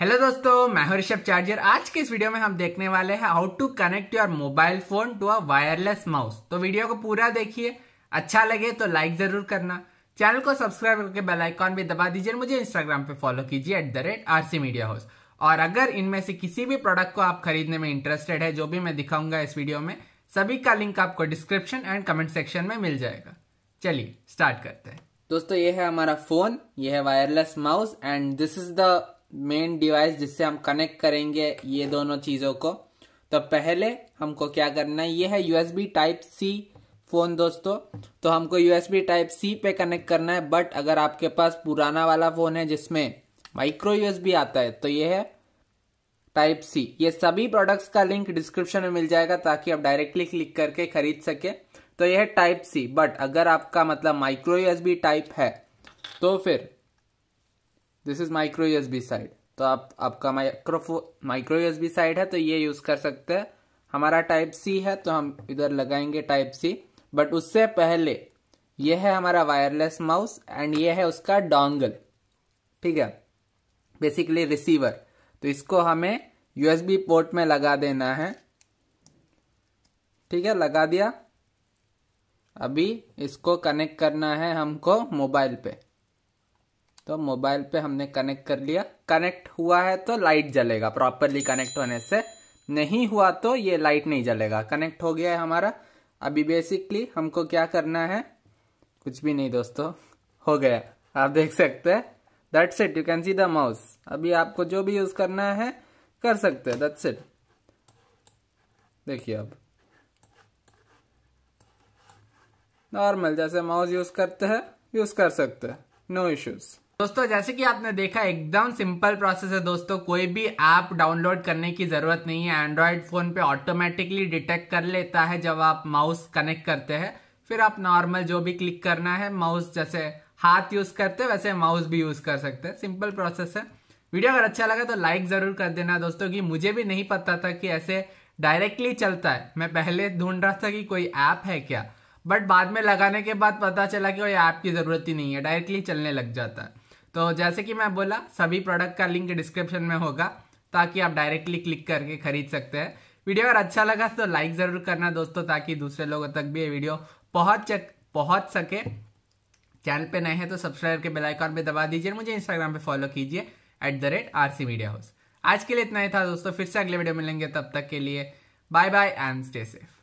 hello दोस्तों मैं हूं ऋषभ चार्जर आज के इस वीडियो में हम देखने वाले हैं how to connect your mobile phone to a wireless mouse तो वीडियो को पूरा देखिए अच्छा लगे तो लाइक जरूर करना चैनल को सब्सक्राइब करके बेल आइकॉन भी दबा दीजिए मुझे इंस्टाग्राम पे फॉलो कीजिए at the rate RC media house और अगर इनमें से किसी भी प्रोडक्ट को आप खरीदने में इंटरेस्टेड है जो भी मैं दिखाऊंगा इस वीडियो में सभी का लिंक आपको डिस्क्रिप्शन एंड कमेंट सेक्शन में मिल जाएगा चलिए स्टार्ट करते हैं दोस्तों ये है हमारा फोन ये है wireless mouse and this is the main device जिससे हम कनेक्ट करेंगे ये दोनों चीज़ों को तो पहले हमको क्या करना है ये है यूएसबी टाइप सी फ़ोन दोस्तों तो हमको यूएसबी टाइप सी पे कनेक्ट करना है बट अगर आपके पास पुराना वाला फ़ोन है जिसमें माइक्रो यूएसबी आता है तो ये है टाइप सी ये सभी प्रोडक्ट्स का लिंक डिस्क्रिप्शन में मिल जाएगा ताकि आप डायरेक्टली क्लिक करके खरीद सके तो यह है टाइप सी बट अगर आपका मतलब माइक्रो यूएसबी टाइप है तो फिर this is micro USB side तो आप आपका माइक्रोफो माइक्रो यूएसबी साइड है तो ये यूज कर सकते हैं हमारा टाइप सी है तो हम इधर लगाएंगे टाइप सी बट उससे पहले ये है हमारा वायरलेस माउस एंड ये है उसका डोंगल ठीक है बेसिकली रिसीवर तो इसको हमें यूएसबी पोर्ट में लगा देना है ठीक है लगा दिया अभी इसको कनेक्ट करना है हमको मोबाइल पे तो मोबाइल पे हमने कनेक्ट कर लिया कनेक्ट हुआ है तो लाइट जलेगा प्रॉपरली कनेक्ट होने से नहीं हुआ तो ये लाइट नहीं जलेगा कनेक्ट हो गया है हमारा अभी बेसिकली हमको क्या करना है कुछ भी नहीं दोस्तों हो गया आप देख सकते हैं that's it you can see the mouse अभी आपको जो भी यूज करना है कर सकते हैं दैट्स इट देखिए अब नॉर्मल जैसे माउस यूज करते हैं यूज कर सकते हैं नो इश्यूज़ दोस्तों जैसे कि आपने देखा एकदम सिंपल प्रोसेस है दोस्तों कोई भी ऐप डाउनलोड करने की जरूरत नहीं है एंड्रॉयड फोन पे ऑटोमेटिकली डिटेक्ट कर लेता है जब आप माउस कनेक्ट करते हैं फिर आप नॉर्मल जो भी क्लिक करना है माउस जैसे हाथ यूज करते हैं वैसे माउस भी यूज कर सकते हैं सिंपल प्रोसेस है वीडियो अगर अच्छा लगा तो लाइक जरूर कर देना दोस्तों की मुझे भी नहीं पता था कि ऐसे डायरेक्टली चलता है मैं पहले ढूंढ रहा था कि कोई ऐप है क्या बट बाद में लगाने के बाद पता चला कि कोई ऐप की जरूरत ही नहीं है डायरेक्टली चलने लग जाता है तो जैसे कि मैं बोला सभी प्रोडक्ट का लिंक डिस्क्रिप्शन में होगा ताकि आप डायरेक्टली क्लिक करके खरीद सकते हैं वीडियो अगर अच्छा लगा तो लाइक ज़रूर करना दोस्तों ताकि दूसरे लोगों तक भी ये वीडियो चक पहुंच सके चैनल पे नए हैं तो सब्सक्राइब के बेल पर पे दबा दीजिए मुझे इंस्टाग्राम पे फॉलो कीजिए at the rate R C media house आज के लिए इतना ही था दोस्तों फिर से अगले वीडियो मिलेंगे तब तक के लिए bye bye and stay safe